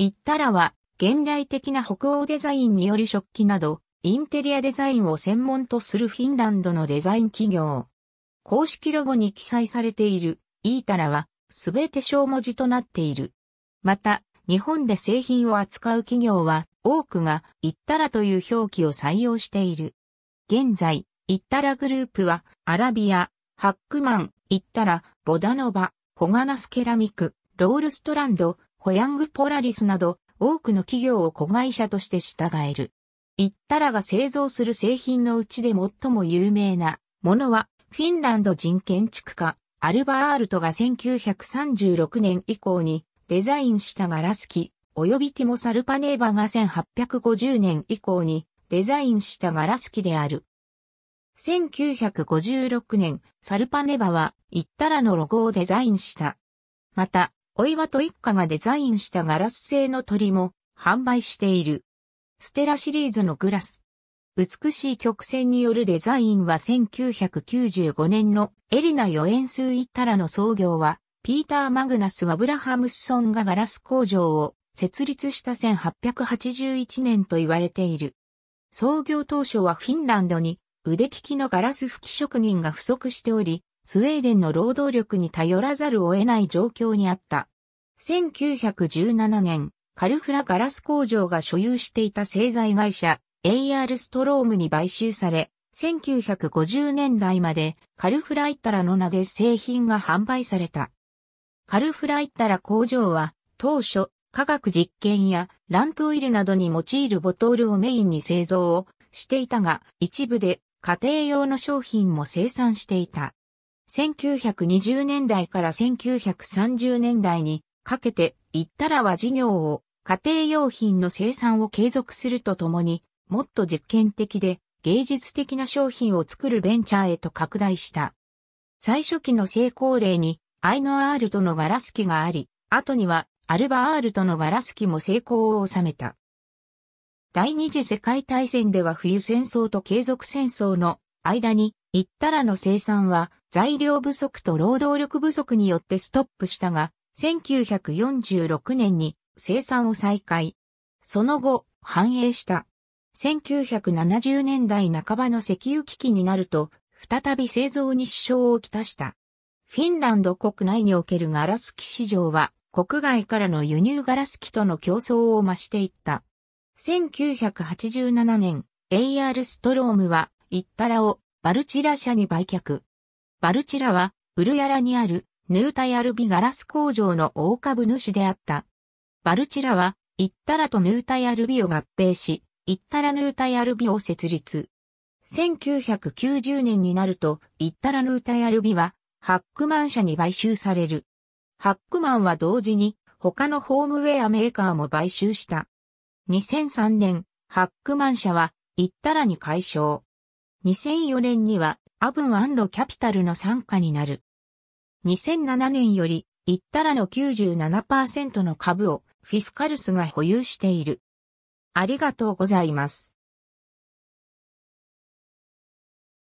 ッたらは、現代的な北欧デザインによる食器など、インテリアデザインを専門とするフィンランドのデザイン企業。公式ロゴに記載されている、イータラは、すべて小文字となっている。また、日本で製品を扱う企業は、多くが、イッタラという表記を採用している。現在、イッタラグループは、アラビア、ハックマン、イッタラ、ボダノバ、ホガナスケラミク、ロールストランド、ホヤングポラリスなど多くの企業を子会社として従える。イッタラが製造する製品のうちで最も有名なものはフィンランド人建築家アルバールトが1936年以降にデザインしたガラス機及びティモ・サルパネーバが1850年以降にデザインしたガラス機である。1956年、サルパネバは、イッタラのロゴをデザインした。また、お岩と一家がデザインしたガラス製の鳥も販売している。ステラシリーズのグラス。美しい曲線によるデザインは1995年のエリナ・ヨエンスイ・タラの創業は、ピーター・マグナス・アブラハムスソンがガラス工場を設立した1881年と言われている。創業当初はフィンランドに腕利きのガラス吹き職人が不足しており、スウェーデンの労働力に頼らざるを得ない状況にあった。1917年、カルフラガラス工場が所有していた製材会社 AR ストロームに買収され、1950年代までカルフライッタラの名で製品が販売された。カルフライッタラ工場は当初科学実験やランプオイルなどに用いるボトルをメインに製造をしていたが一部で家庭用の商品も生産していた。1920年代から1930年代にかけて、いったらは事業を家庭用品の生産を継続するとともに、もっと実験的で芸術的な商品を作るベンチャーへと拡大した。最初期の成功例に、アイノアールとのガラス機があり、後にはアルバアールとのガラス機も成功を収めた。第二次世界大戦では冬戦争と継続戦争の間に、いったらの生産は材料不足と労働力不足によってストップしたが、1946年に生産を再開。その後、繁栄した。1970年代半ばの石油危機になると、再び製造に支障をきたした。フィンランド国内におけるガラス機市場は、国外からの輸入ガラス機との競争を増していった。1987年、AR ストロームは、イッタラをバルチラ社に売却。バルチラは、ウルヤラにある、ヌータヤルビガラス工場の大株主であった。バルチラは、イッタラとヌータヤルビを合併し、イッタラヌータヤルビを設立。1990年になると、イッタラヌータヤルビは、ハックマン社に買収される。ハックマンは同時に、他のホームウェアメーカーも買収した。2003年、ハックマン社は、イッタラに解消。2004年には、アブンアンロキャピタルの参加になる。2007年より、イッタラの97%の株をフィスカルスが保有している。ありがとうございます。